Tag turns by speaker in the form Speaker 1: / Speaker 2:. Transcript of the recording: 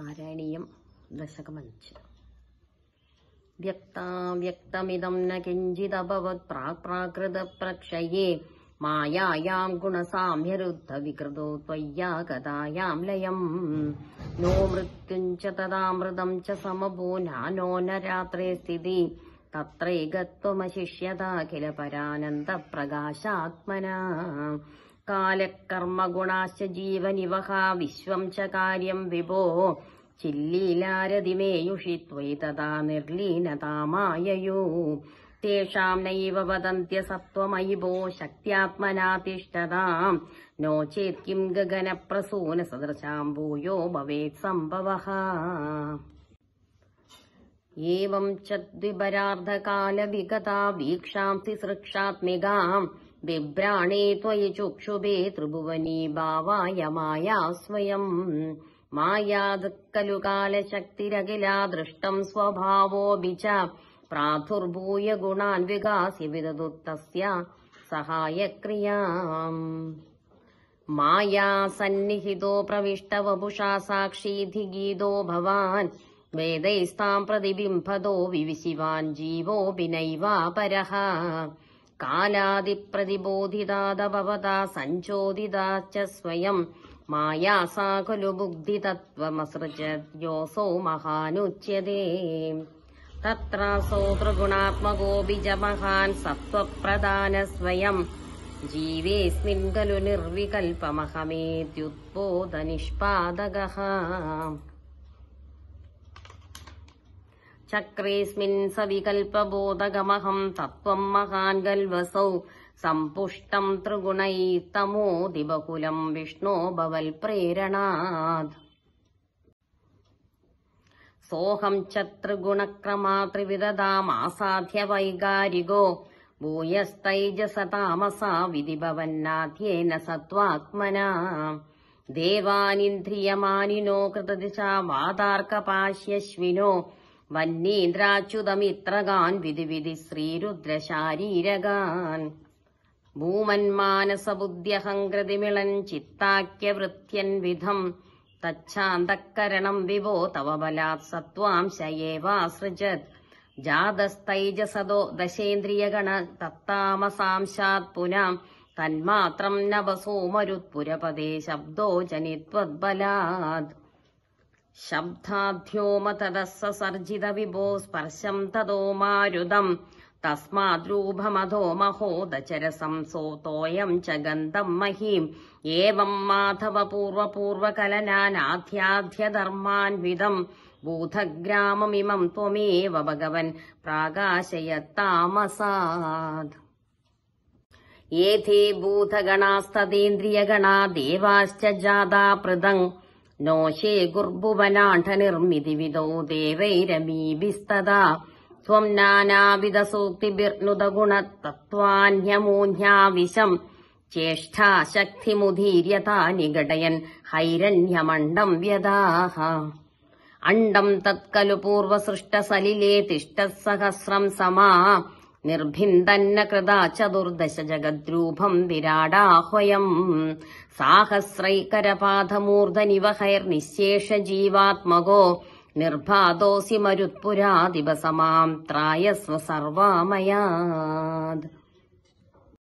Speaker 1: നാരായണീയം ദശകമഞ്ച് വ്യക്താവ്യക്തമിതം ന കിഞ്ചിതഭവത് പ്രക്ഷയേ മായായാം ഗുണസാമ്യരുദ്ധ വികൃതോ കഥായാം ലയം नो मृत्युञ्च तदामृतं च समभो नानो न रात्रे स्थिति तत्रैकत्वमशिष्यता किल കാലകർമ്മഗുണാശ്ച ജീവനിവഹാ വിശ്വം ച കാര്യം വിഭോ ചില്ലീലാരതിമേയുഷി ത്വയി നിർലീനതാമായയോ തേഷാം നൈവ വദന്ത്യ സത്വമയിബോ ശക്ത്യാത്മനാ തിഷ്ഠതാം നോ ചേത് കിം ഗഗനപ്രസൂന സദൃശാം ഭൂയോ ഭവേത് സംഭവഃ एवं च द्विपरार्धकालविगता वीक्षांसि सृक्षात्मिकाम् बिभ्राणे त्वयि चुक्षुभे त्रिभुवनी भावाय माया स्वयम् माया दुःखलु कालशक्तिरखिला दृष्टम् स्वभावोऽपि च प्राथुर्भूय गुणान् विगासि विददुत्तस्य सहायक्रिया माया सन्निहितो प्रविष्टवपुषा साक्षीधिगीतो भवान् वेदैस्ताम् प्रतिबिम्फदो विविशिवान् जीवो नैवापरः कालादिप्रतिबोधितादभवता भवदा सञ्चोदिता च स्वयम् माया सा खलु महानुच्यते तत्रा सौदृगुणात्मकोऽज महान् सत्त्वप्रदान स्वयम् खलु निर्विकल्पमहमेत्युत्बोधनिष्पादकः ചക്രേസ്മിൻ സവികൽപബോധകമഹം തത്വം മഹാൻഗൽവസൗ സമ്പുഷ്ടം ത്രിഗുണൈ തമോതിബകുലം വിഷ്ണോ ഭവൽപ്രേരണാത് സോഹം ചത്രിഗുണക്രമാ ത്രിവിധതാമാസാധ്യ വൈകാരികോ ഭൂയസ്തൈജസതാമസാ വിധിഭവന്നാധ്യേന സത്വാത്മന ദേവാനിന്ദ്രിയമാനിനോ കൃതദിശാ വാതാർക്കപാശ്യശ്വിനോ വന്യേന്ദ്രാച്യുതമിത്രകാൻ വിധിവിധി ശ്രീരുദ്രശാരീരകാൻ ഭൂമന്മാനസബുദ്ധ്യഹങ്കൃതിമിളൻ ചിത്താക്യവൃത്യൻ വിധം തച്ഛാന്തക്കരണം വിവോ തവ ബലാത് സത്വാംശയേവാസൃജത് ജാതസ്തൈജസദോ ദശേന്ദ്രിയഗണ തത്താമസാംശാത് പുനാം തന്മാത്രം നവസോമരുത്പുരപദേ ശബ്ദോ ജനിത്വദ്ബലാത് ശബ്ദാഭ്യോമതരസർജിത വിഭോ സ്പർശം തതോ മാരുതം തസ്മാദ്രൂപമധോ മഹോദചരസം സോതോയം ച ഗന്ധം മഹീം ഏവം മാധവപൂർവപൂർവകലനാനാധ്യാധ്യധർമാൻവിധം ഭൂതഗ്രാമമിമം ത്വമേവ ഭഗവൻ പ്രാകാശയത്താമസാദ് ഏതേ ഭൂതഗണാസ്തദേന്ദ്രിയഗണാ ദേവാശ്ച ജാതാ പൃഥങ് നോശേ ഗുർഭുവനാഠനിർമ്മിതിവിധോ ദേവൈരമീഭിസ്തദാ त्वम् नानाविधसूक्तिभिर्नुदगुणतत्त्वान्यमूह्याविशम् चेष्टा शक्तिमुदीर्यता निगडयन् हैरण्यमण्डम् व्यदाः अण्डम् तत्खलु पूर्वसृष्टसलिले तिष्ठः सहस्रम् समा നിർഭിന്ദന്ന കൃത ചതുർദശ ജഗദ്രൂപം വിരാടാഹ്വയം നിശേഷ ജീവാത്മകോ നിർഭാദോസി മരുത്പുരാ ദിവസമാം ത്രായസ്വ സർവാമയാ